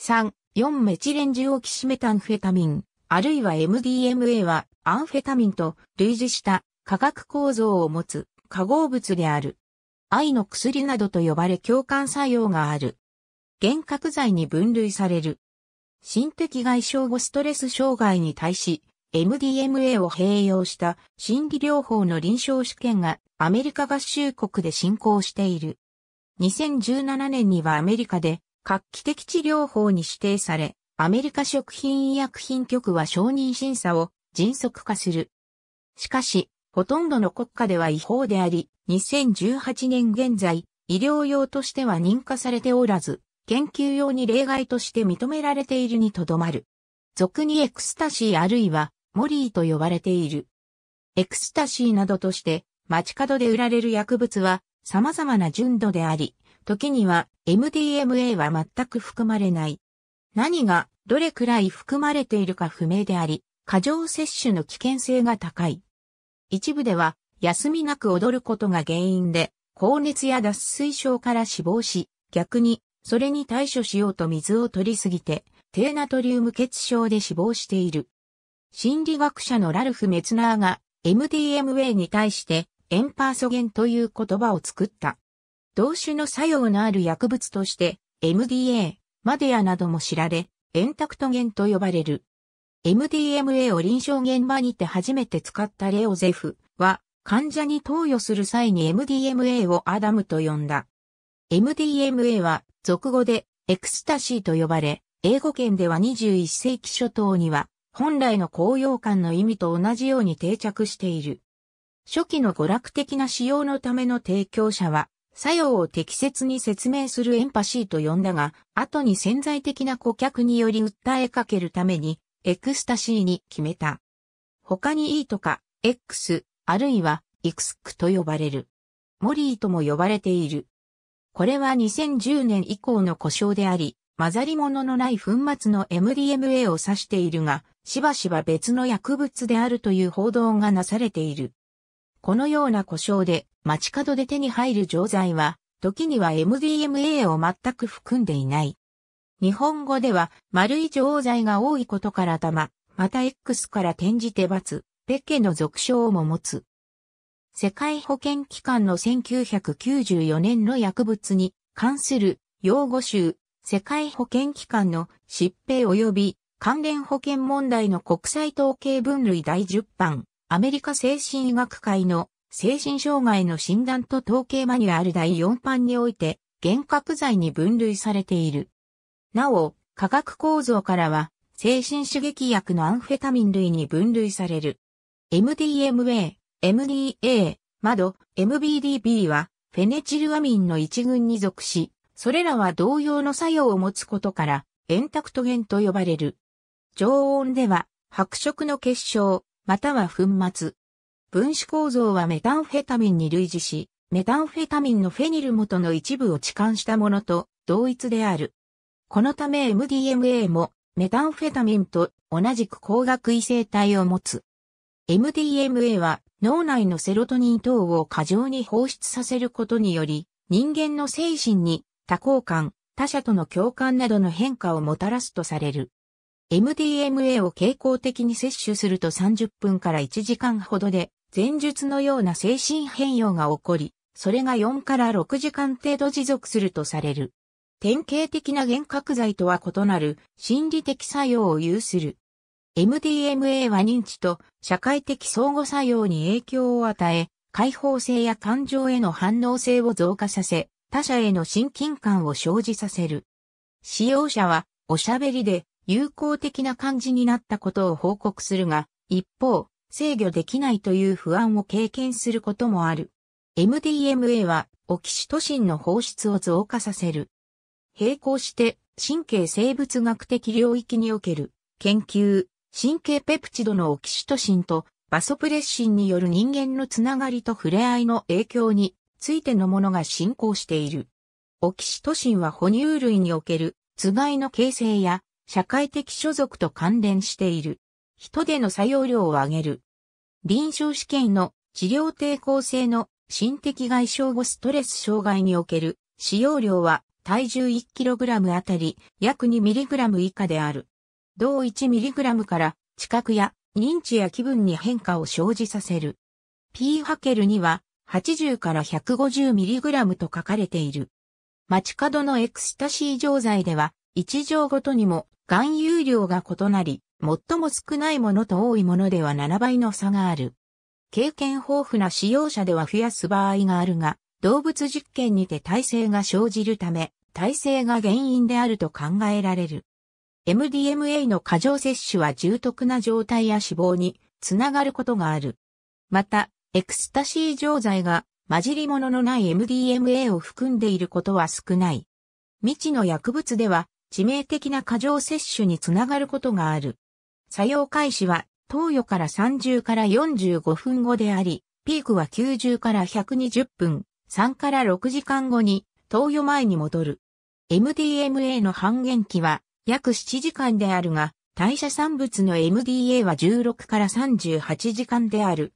3、4メチレンジオキシメタンフェタミン、あるいは MDMA はアンフェタミンと類似した化学構造を持つ化合物である。愛の薬などと呼ばれ共感作用がある。幻覚剤に分類される。心的外傷後ストレス障害に対し、MDMA を併用した心理療法の臨床試験がアメリカ合衆国で進行している。2017年にはアメリカで画期的治療法に指定され、アメリカ食品医薬品局は承認審査を迅速化する。しかし、ほとんどの国家では違法であり、2018年現在、医療用としては認可されておらず、研究用に例外として認められているにとどまる。俗にエクスタシーあるいは、モリーと呼ばれている。エクスタシーなどとして、街角で売られる薬物は、様々な純度であり、時には MDMA は全く含まれない。何がどれくらい含まれているか不明であり、過剰摂取の危険性が高い。一部では休みなく踊ることが原因で、高熱や脱水症から死亡し、逆にそれに対処しようと水を取りすぎて、低ナトリウム血症で死亡している。心理学者のラルフ・メツナーが MDMA に対してエンパーソゲンという言葉を作った。同種の作用のある薬物として MDA、マデアなども知られ、エンタクトゲンと呼ばれる。MDMA を臨床現場にて初めて使ったレオゼフは、患者に投与する際に MDMA をアダムと呼んだ。MDMA は、俗語でエクスタシーと呼ばれ、英語圏では21世紀初頭には、本来の高揚感の意味と同じように定着している。初期の娯楽的な使用のための提供者は、作用を適切に説明するエンパシーと呼んだが、後に潜在的な顧客により訴えかけるために、エクスタシーに決めた。他に E とか、X、あるいは、イクスクと呼ばれる。モリーとも呼ばれている。これは2010年以降の故障であり、混ざり物のない粉末の MDMA を指しているが、しばしば別の薬物であるという報道がなされている。このような故障で街角で手に入る錠剤は、時には MDMA を全く含んでいない。日本語では、丸い錠剤が多いことから玉、また X から転じて罰、ペケの俗称も持つ。世界保健機関の1994年の薬物に関する用語集、世界保健機関の疾病及び関連保険問題の国際統計分類第10版、アメリカ精神医学会の精神障害の診断と統計マニュアル第4版において、幻覚剤に分類されている。なお、化学構造からは、精神刺激薬のアンフェタミン類に分類される。MDMA、MDA、窓、MBDB は、フェネチルアミンの一群に属し、それらは同様の作用を持つことから、エンタクトゲンと呼ばれる。常温では、白色の結晶、または粉末、分子構造はメタンフェタミンに類似し、メタンフェタミンのフェニル元の一部を置換したものと同一である。このため MDMA もメタンフェタミンと同じく光学異性体を持つ。MDMA は脳内のセロトニン等を過剰に放出させることにより、人間の精神に多幸感、他者との共感などの変化をもたらすとされる。MDMA を傾向的に摂取すると30分から1時間ほどで前述のような精神変容が起こり、それが4から6時間程度持続するとされる。典型的な幻覚剤とは異なる心理的作用を有する。MDMA は認知と社会的相互作用に影響を与え、開放性や感情への反応性を増加させ、他者への親近感を生じさせる。使用者はおしゃべりで友好的な感じになったことを報告するが、一方、制御できないという不安を経験することもある。MDMA はオキシトシンの放出を増加させる。並行して神経生物学的領域における研究、神経ペプチドのオキシトシンとバソプレッシンによる人間のつながりと触れ合いの影響についてのものが進行している。オキシトシンは哺乳類における、つがいの形成や、社会的所属と関連している。人での作用量を上げる。臨床試験の治療抵抗性の心的外傷後ストレス障害における使用量は体重 1kg あたり約 2mg 以下である。同 1mg から知覚や認知や気分に変化を生じさせる。P ハケルには80から 150mg と書かれている。街角のエクスタシー錠剤では1錠ごとにも含有量が異なり、最も少ないものと多いものでは7倍の差がある。経験豊富な使用者では増やす場合があるが、動物実験にて耐性が生じるため、耐性が原因であると考えられる。MDMA の過剰摂取は重篤な状態や死亡につながることがある。また、エクスタシー錠剤が混じり物のない MDMA を含んでいることは少ない。未知の薬物では致命的な過剰摂取につながることがある。作用開始は、投与から30から45分後であり、ピークは90から120分、3から6時間後に、投与前に戻る。MDMA の半減期は、約7時間であるが、代謝産物の MDA は16から38時間である。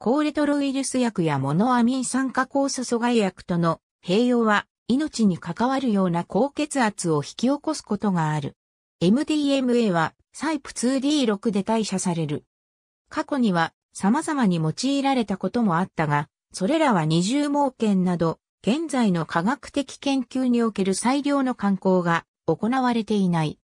高レトロウイルス薬やモノアミン酸化酵素阻害薬との併用は命に関わるような高血圧を引き起こすことがある。MDMA はサイプ 2D6 で代謝される。過去には様々に用いられたこともあったが、それらは二重盲検など、現在の科学的研究における最良の観光が行われていない。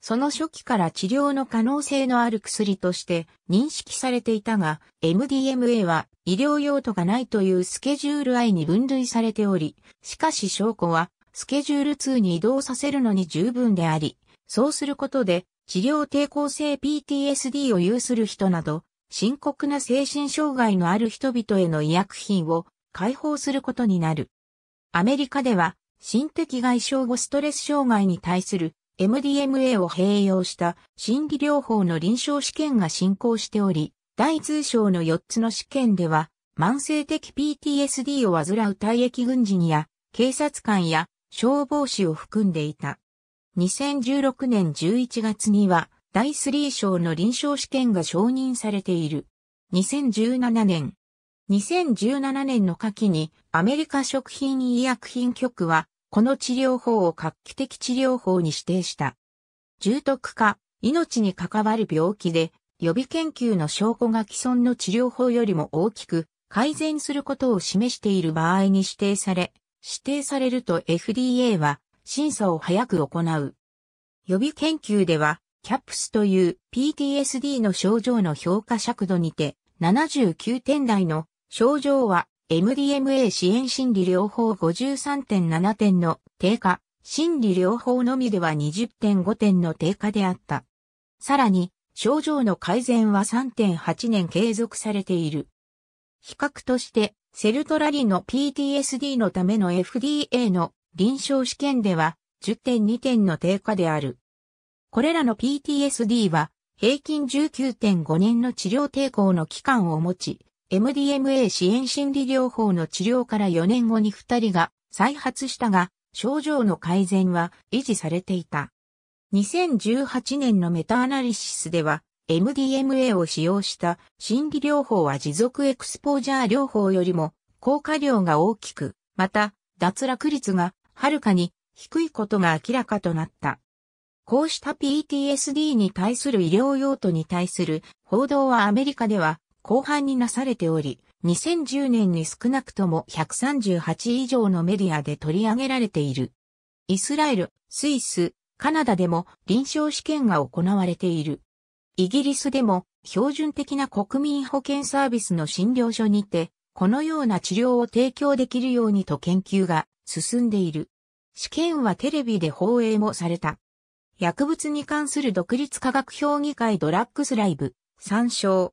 その初期から治療の可能性のある薬として認識されていたが、MDMA は医療用途がないというスケジュール I に分類されており、しかし証拠はスケジュール2に移動させるのに十分であり、そうすることで治療抵抗性 PTSD を有する人など、深刻な精神障害のある人々への医薬品を解放することになる。アメリカでは、心的外傷後ストレス障害に対する MDMA を併用した心理療法の臨床試験が進行しており、大通商の4つの試験では、慢性的 PTSD を患う退役軍人や警察官や消防士を含んでいた。2016年11月には第3章の臨床試験が承認されている。2017年。2017年の夏季にアメリカ食品医薬品局はこの治療法を画期的治療法に指定した。重篤化、命に関わる病気で予備研究の証拠が既存の治療法よりも大きく改善することを示している場合に指定され、指定されると FDA は審査を早く行う。予備研究では、CAPS という PTSD の症状の評価尺度にて、79点台の症状は MDMA 支援心理療法53.7点の低下、心理療法のみでは20.5点の低下であった。さらに、症状の改善は3.8年継続されている。比較として、セルトラリの PTSD のための FDA の臨床試験では10点2点の低下である。これらの PTSD は平均19.5年の治療抵抗の期間を持ち、MDMA 支援心理療法の治療から4年後に2人が再発したが、症状の改善は維持されていた。2018年のメタアナリシスでは、MDMA を使用した心理療法は持続エクスポージャー療法よりも効果量が大きく、また脱落率がはるかに低いことが明らかとなった。こうした PTSD に対する医療用途に対する報道はアメリカでは後半になされており、2010年に少なくとも138以上のメディアで取り上げられている。イスラエル、スイス、カナダでも臨床試験が行われている。イギリスでも標準的な国民保健サービスの診療所にて、このような治療を提供できるようにと研究が進んでいる。試験はテレビで放映もされた。薬物に関する独立科学評議会ドラッグスライブ、参照。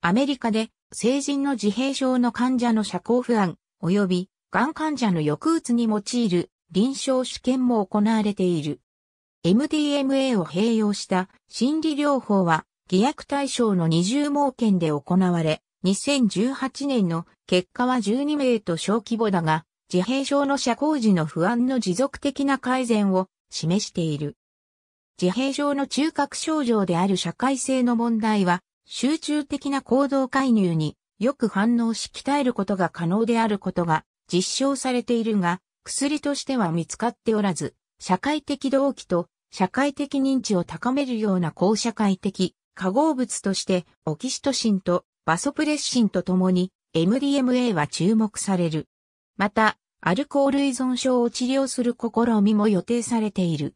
アメリカで成人の自閉症の患者の社交不安、及び、がん患者の抑うつに用いる臨床試験も行われている。MDMA を併用した心理療法は、偽薬対象の20盲検で行われ、2018年の結果は12名と小規模だが、自閉症の社交時の不安の持続的な改善を示している。自閉症の中核症状である社会性の問題は、集中的な行動介入によく反応し鍛えることが可能であることが実証されているが、薬としては見つかっておらず、社会的動機と社会的認知を高めるような高社会的化合物としてオキシトシンとバソプレッシンとともに MDMA は注目される。また、アルコール依存症を治療する試みも予定されている。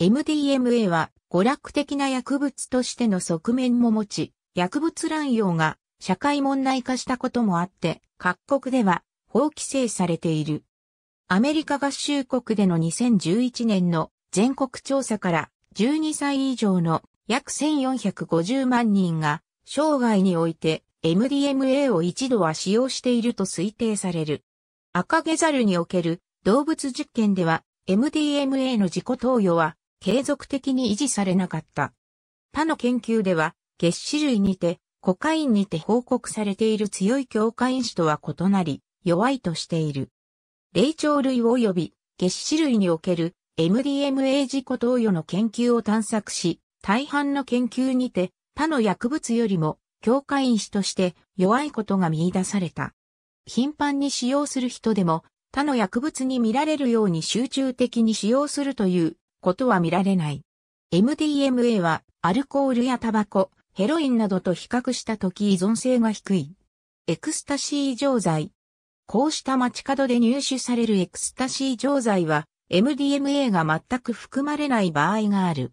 MDMA は娯楽的な薬物としての側面も持ち、薬物乱用が社会問題化したこともあって、各国では法規制されている。アメリカ合衆国での2011年の全国調査から12歳以上の約1450万人が生涯において MDMA を一度は使用していると推定される。赤毛猿における動物実験では MDMA の自己投与は継続的に維持されなかった。他の研究では、月種類にて、コカインにて報告されている強い強化因子とは異なり、弱いとしている。霊長類及び月種類における MDMA 自己投与の研究を探索し、大半の研究にて他の薬物よりも強化因子として弱いことが見出された。頻繁に使用する人でも、他の薬物に見られるように集中的に使用するということは見られない。MDMA はアルコールやタバコ、ヘロインなどと比較した時依存性が低い。エクスタシー錠剤。こうした街角で入手されるエクスタシー錠剤は MDMA が全く含まれない場合がある。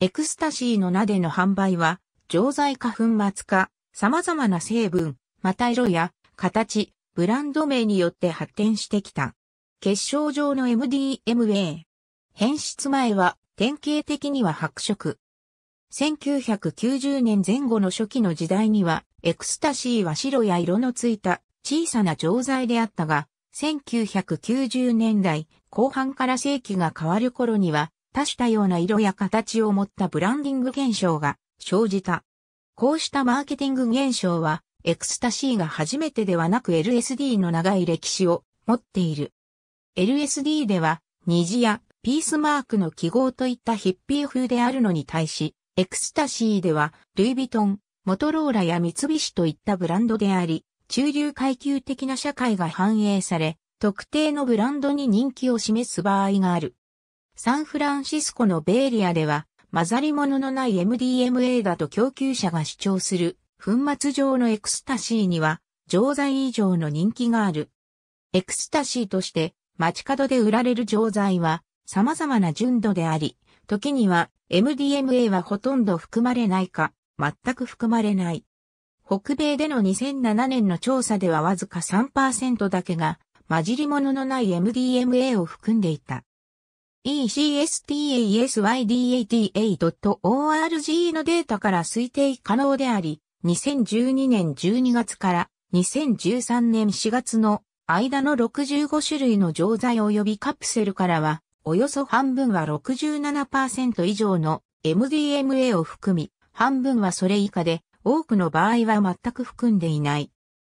エクスタシーの名での販売は、錠剤花粉末化、様々な成分、また色や形、ブランド名によって発展してきた。結晶状の MDMA。変質前は典型的には白色。1990年前後の初期の時代には、エクスタシーは白や色のついた小さな錠剤であったが、1990年代後半から世紀が変わる頃には、多種多様な色や形を持ったブランディング現象が生じた。こうしたマーケティング現象は、エクスタシーが初めてではなく LSD の長い歴史を持っている。LSD では、虹やピースマークの記号といったヒッピー風であるのに対し、エクスタシーでは、ルイ・ヴィトン、モトローラや三菱といったブランドであり、中流階級的な社会が反映され、特定のブランドに人気を示す場合がある。サンフランシスコのベイエリアでは、混ざり物のない MDMA だと供給者が主張する粉末状のエクスタシーには、錠剤以上の人気がある。エクスタシーとして、街角で売られる錠剤は、様々な純度であり、時には MDMA はほとんど含まれないか、全く含まれない。北米での2007年の調査ではわずか3%だけが、混じり物のない MDMA を含んでいた。ECSTASYDATA.org のデータから推定可能であり、2012年12月から2013年4月の間の65種類の錠剤及びカプセルからは、およそ半分は67%以上の MDMA を含み、半分はそれ以下で、多くの場合は全く含んでいない。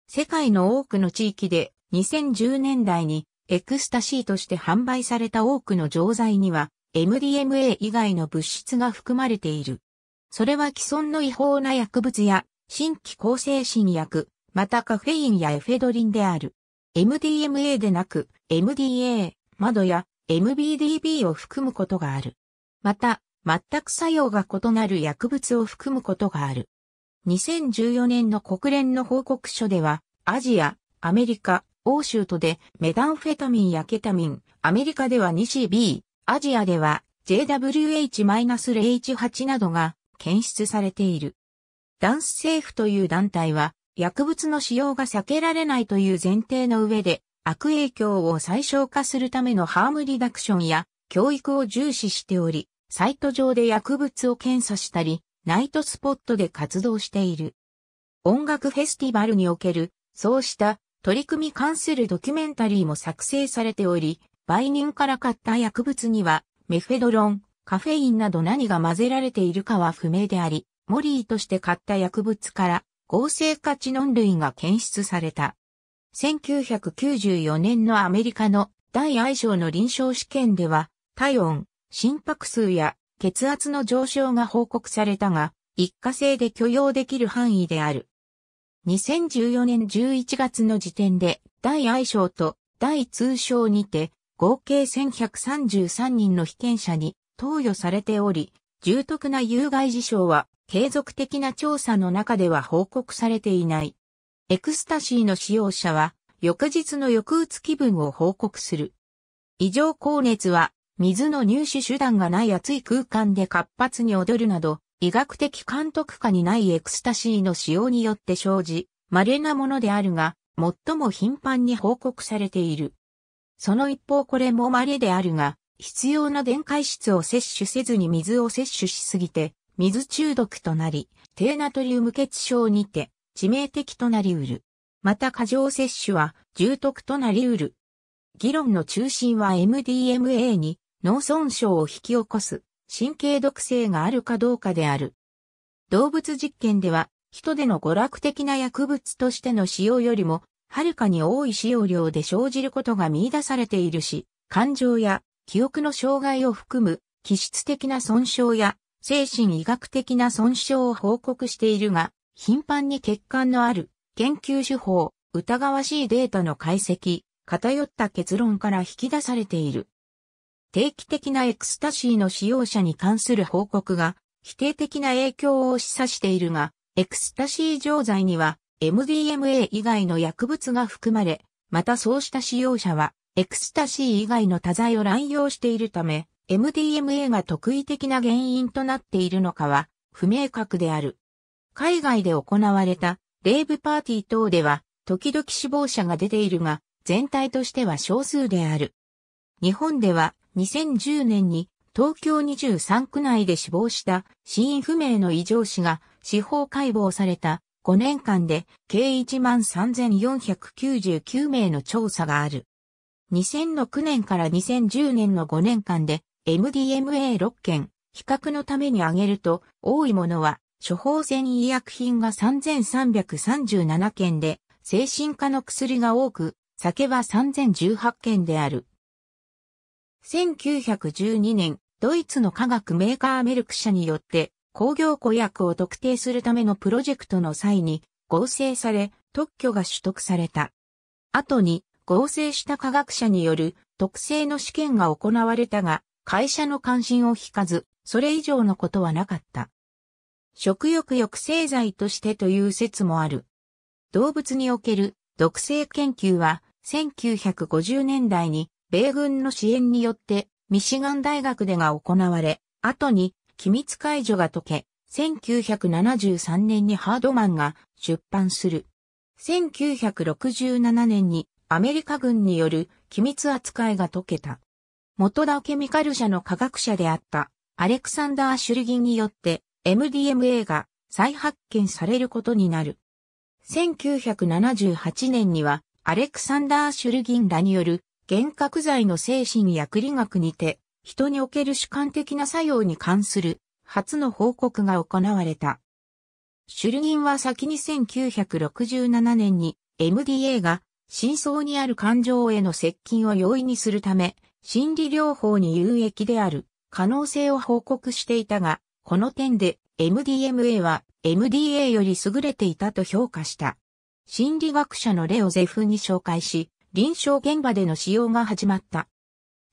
世界の多くの地域で2010年代にエクスタシーとして販売された多くの錠剤には MDMA 以外の物質が含まれている。それは既存の違法な薬物や新規抗精神薬、またカフェインやエフェドリンである。MDMA でなく、MDA、窓や MBDB を含むことがある。また、全く作用が異なる薬物を含むことがある。2014年の国連の報告書では、アジア、アメリカ、欧州とでメダンフェタミンやケタミン、アメリカでは 2CB、アジアでは JWH-0H8 などが検出されている。ダンス政府という団体は、薬物の使用が避けられないという前提の上で、悪影響を最小化するためのハームリダクションや教育を重視しており、サイト上で薬物を検査したり、ナイトスポットで活動している。音楽フェスティバルにおける、そうした取り組み関するドキュメンタリーも作成されており、売人から買った薬物には、メフェドロン、カフェインなど何が混ぜられているかは不明であり、モリーとして買った薬物から合成化チノン類が検出された。1994年のアメリカの大愛症の臨床試験では、体温、心拍数や血圧の上昇が報告されたが、一過性で許容できる範囲である。2014年11月の時点で、大愛症と大通称にて、合計1133人の被験者に投与されており、重篤な有害事象は継続的な調査の中では報告されていない。エクスタシーの使用者は、翌日の抑うつ気分を報告する。異常高熱は、水の入手手段がない熱い空間で活発に踊るなど、医学的監督下にないエクスタシーの使用によって生じ、稀なものであるが、最も頻繁に報告されている。その一方これも稀であるが、必要な電解質を摂取せずに水を摂取しすぎて、水中毒となり、低ナトリウム血症にて致命的となりうる。また過剰摂取は重篤となりうる。議論の中心は MDMA に脳損傷を引き起こす神経毒性があるかどうかである。動物実験では人での娯楽的な薬物としての使用よりもはるかに多い使用量で生じることが見出されているし、感情や記憶の障害を含む気質的な損傷や精神医学的な損傷を報告しているが、頻繁に欠陥のある研究手法、疑わしいデータの解析、偏った結論から引き出されている。定期的なエクスタシーの使用者に関する報告が否定的な影響を示唆しているが、エクスタシー錠剤には MDMA 以外の薬物が含まれ、またそうした使用者はエクスタシー以外の多剤を乱用しているため、MDMA が特異的な原因となっているのかは不明確である。海外で行われたレイブパーティー等では時々死亡者が出ているが全体としては少数である。日本では2010年に東京23区内で死亡した死因不明の異常死が司法解剖された5年間で計13,499名の調査がある。2006年から2010年の5年間で MDMA6 件、比較のために挙げると、多いものは、処方箋医薬品が3337件で、精神科の薬が多く、酒は3018件である。1912年、ドイツの科学メーカーメルク社によって、工業庫薬を特定するためのプロジェクトの際に合成され、特許が取得された。後に合成した科学者による特性の試験が行われたが、会社の関心を引かず、それ以上のことはなかった。食欲抑制剤としてという説もある。動物における毒性研究は1950年代に米軍の支援によってミシガン大学でが行われ、後に機密解除が解け、1973年にハードマンが出版する。1967年にアメリカ軍による機密扱いが解けた。元田ケミカル社の科学者であったアレクサンダー・シュルギンによって MDMA が再発見されることになる。1978年にはアレクサンダー・シュルギンらによる幻覚剤の精神薬理学にて人における主観的な作用に関する初の報告が行われた。シュルギンは先に1967年に MDA が真相にある感情への接近を容易にするため心理療法に有益である可能性を報告していたが、この点で MDMA は MDA より優れていたと評価した。心理学者のレオゼフに紹介し、臨床現場での使用が始まった。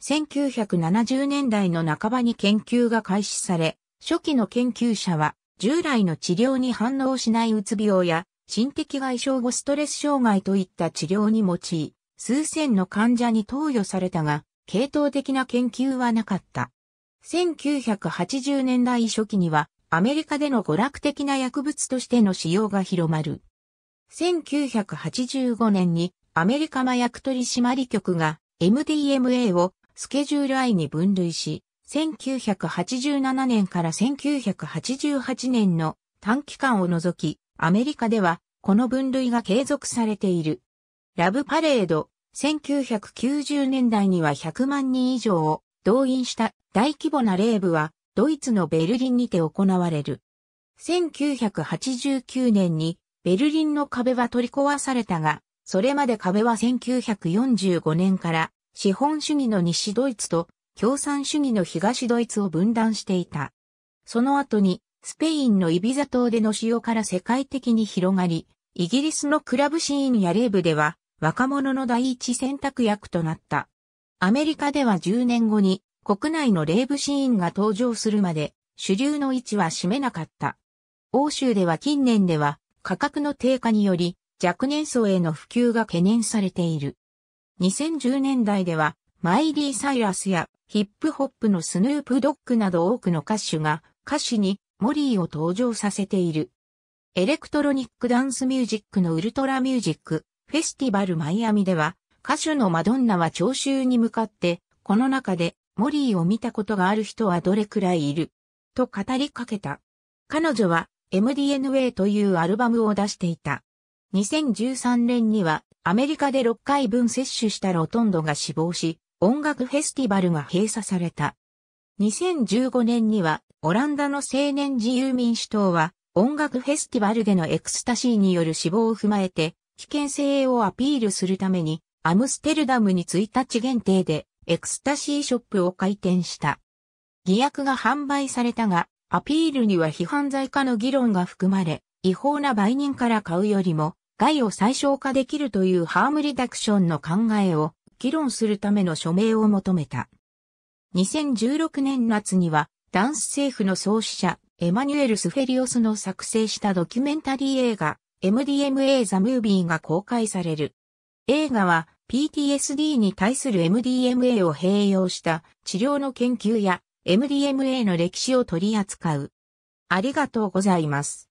1970年代の半ばに研究が開始され、初期の研究者は従来の治療に反応しないうつ病や心的外傷後ストレス障害といった治療に用い、数千の患者に投与されたが、系統的な研究はなかった。1980年代初期にはアメリカでの娯楽的な薬物としての使用が広まる。1985年にアメリカ麻薬取締局が MDMA をスケジュール I に分類し、1987年から1988年の短期間を除き、アメリカではこの分類が継続されている。ラブパレード、1990年代には100万人以上を動員した大規模なレーブはドイツのベルリンにて行われる。1989年にベルリンの壁は取り壊されたが、それまで壁は1945年から資本主義の西ドイツと共産主義の東ドイツを分断していた。その後にスペインのイビザ島での使用から世界的に広がり、イギリスのクラブシーンやレーブでは若者の第一選択役となった。アメリカでは10年後に国内のレイブシーンが登場するまで主流の位置は占めなかった。欧州では近年では価格の低下により若年層への普及が懸念されている。2010年代ではマイリー・サイラスやヒップホップのスヌープ・ドッグなど多くの歌手が歌詞にモリーを登場させている。エレクトロニックダンスミュージックのウルトラミュージック、フェスティバルマイアミでは、歌手のマドンナは聴衆に向かって、この中でモリーを見たことがある人はどれくらいいる、と語りかけた。彼女は MDNA というアルバムを出していた。2013年にはアメリカで6回分摂取したロトンドが死亡し、音楽フェスティバルが閉鎖された。2015年にはオランダの青年自由民主党は音楽フェスティバルでのエクスタシーによる死亡を踏まえて危険性をアピールするために、アムステルダムに1日限定でエクスタシーショップを開店した。偽薬が販売されたが、アピールには批判罪化の議論が含まれ、違法な売人から買うよりも、害を最小化できるというハームリダクションの考えを議論するための署名を求めた。2016年夏には、ダンス政府の創始者、エマニュエル・スフェリオスの作成したドキュメンタリー映画、MDMA ザ・ムービーが公開される。映画は PTSD に対する MDMA を併用した治療の研究や MDMA の歴史を取り扱う。ありがとうございます。